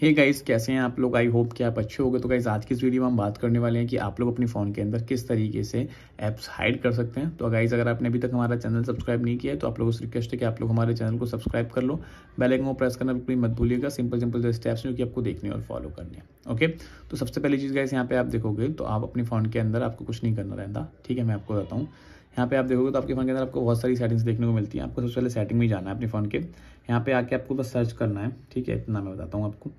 हे hey guys कैसे हैं आप लोग आई होप कि आप अच्छे हो तो गाइज़ आज की इस वीडियो में हम बात करने वाले हैं कि आप लोग अपने फ़ोन के अंदर किस तरीके से ऐप्स हाइड कर सकते हैं तो गाइज़ अगर आपने अभी तक हमारा चैनल सब्सक्राइब नहीं किया है तो आप लोगों से रिक्वेस्ट है कि आप लोग हमारे चैनल को सब्सक्राइब कर लो बेल आइकन को प्रेस करना बिल्कुल मत भूलिएगा सिंपल सिंपल जो स्टेप्स हैं जो कि आपको देखने और फॉलो करने हैं ओके तो सबसे पहली चीज़ गाइस यहाँ पे आप देखोगे तो आप अपने फ़ोन के अंदर आपको कुछ नहीं करना रहता ठीक है मैं आपको बताता हूँ यहाँ पे आप देखोगे तो आपके फ़ोन के अंदर आपको बहुत सारी सेटिंग्स देखने को मिलती हैं आपको सबसे पहले सेटिंग में जाना है अपने फ़ोन के यहाँ पे आके आपको बस सर्च करना है ठीक है इतना मैं बताता हूँ आपको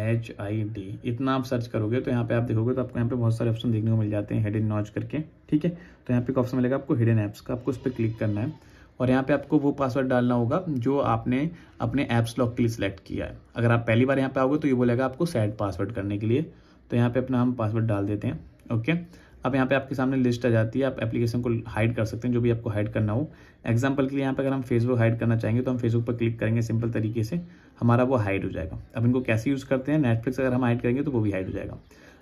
एच आई डी इतना आप सर्च करोगे तो यहाँ पे आप देखोगे तो आपको यहाँ पे बहुत सारे ऑप्शन देखने को मिल जाते हैं हिडन नॉच करके ठीक है तो यहाँ पे एक ऑप्शन मिलेगा आपको हिडन ऐप्स का आपको उस पर क्लिक करना है और यहाँ पे आपको वो पासवर्ड डालना होगा जो आपने अपने ऐप्स लॉक के लिए सिलेक्ट किया है अगर आप पहली बार यहाँ पे आओगे तो ये बोलेगा आपको सैड पासवर्ड करने के लिए तो यहाँ पे अपना हम पासवर्ड डाल देते हैं ओके अब यहाँ पे आपके सामने लिस्ट आ जाती है आप एप्लीकेशन को हाइड कर सकते हैं जो भी आपको हाइड करना हो एग्जाम्पल के लिए यहाँ पे अगर हम फेसबुक हाइड करना चाहेंगे तो हम फेसबुक पर क्लिक करेंगे सिंपल तरीके से हमारा वो हाइड हो जाएगा अब इनको कैसे यूज़ करते हैं नेटफ्लिक्स अगर हम हाइड करेंगे तो वो भी हाइड हो जाएगा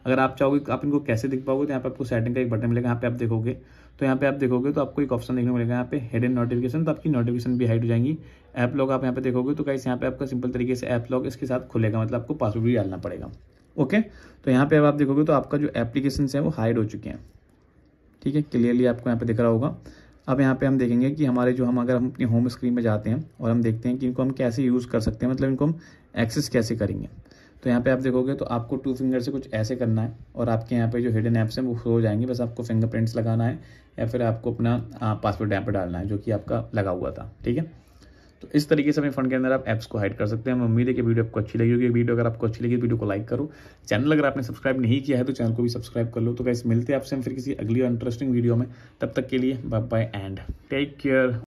अगर आप चाहोगे आप इनको कैसे दिख पाओगे तो यहाँ पे आपको सेटिंग का एक बटन मिलेगा यहाँ पे आप देखोगे तो यहाँ पे आप देखोगे तो आपको एक ऑप्शन देखने को मिलेगा यहाँ पे हेड एंड नोटिफिकेशन तो आपकी नोटिफिकेशन भी हाइड हो जाएंगी ऐप लॉग आप यहाँ पे देखोगे तो कैसे यहाँ पे आपका सिंपल तरीके से ऐप लॉग इसके साथ खुलेगा मतलब आपको पासवर्ड भी डालना पड़ेगा ओके तो यहाँ पे अब आप देखोगे तो आपका जो एप्लीकेशन है वो हाइड हो चुके हैं ठीक है क्लियरली आपको यहाँ पे दिख रहा होगा अब यहाँ पे हम देखेंगे कि हमारे जो हम अगर हम अपनी होम स्क्रीन में जाते हैं और हम देखते हैं कि इनको हम कैसे यूज़ कर सकते हैं मतलब इनको हम एक्सेस कैसे करेंगे तो यहाँ पे आप देखोगे तो आपको टू फिंगर से कुछ ऐसे करना है और आपके यहाँ पे जो हिडन ऐप्स हैं वो हो जाएंगे बस आपको फिंगरप्रिंट्स लगाना है या फिर आपको अपना पासवर्ड हाँ, यहाँ पर डालना है जो कि आपका लगा हुआ था ठीक है तो इस तरीके से अपने फंड के अंदर आप ऐप्स को हाइड कर सकते हैं हमें उम्मीद है कि वीडियो आपको अच्छी लगी होगी वीडियो अगर आपको अच्छी लगी तो वीडियो को लाइक करो चैनल अगर आपने सब्सक्राइब नहीं किया है तो चैनल को भी सब्सक्राइब कर लो तो कैसे मिलते हैं आपसे हम फिर किसी अगली और इंटरेस्टिंग वीडियो में तब तक के लिए bye bye and take care